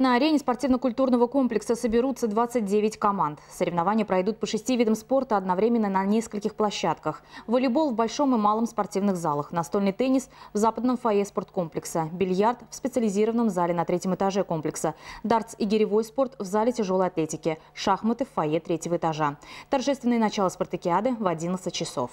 На арене спортивно-культурного комплекса соберутся 29 команд. Соревнования пройдут по шести видам спорта одновременно на нескольких площадках. Волейбол в большом и малом спортивных залах, настольный теннис в западном фойе спорткомплекса, бильярд в специализированном зале на третьем этаже комплекса, дартс и гиревой спорт в зале тяжелой атлетики, шахматы в фойе третьего этажа. Торжественное начало спартакиады в 11 часов.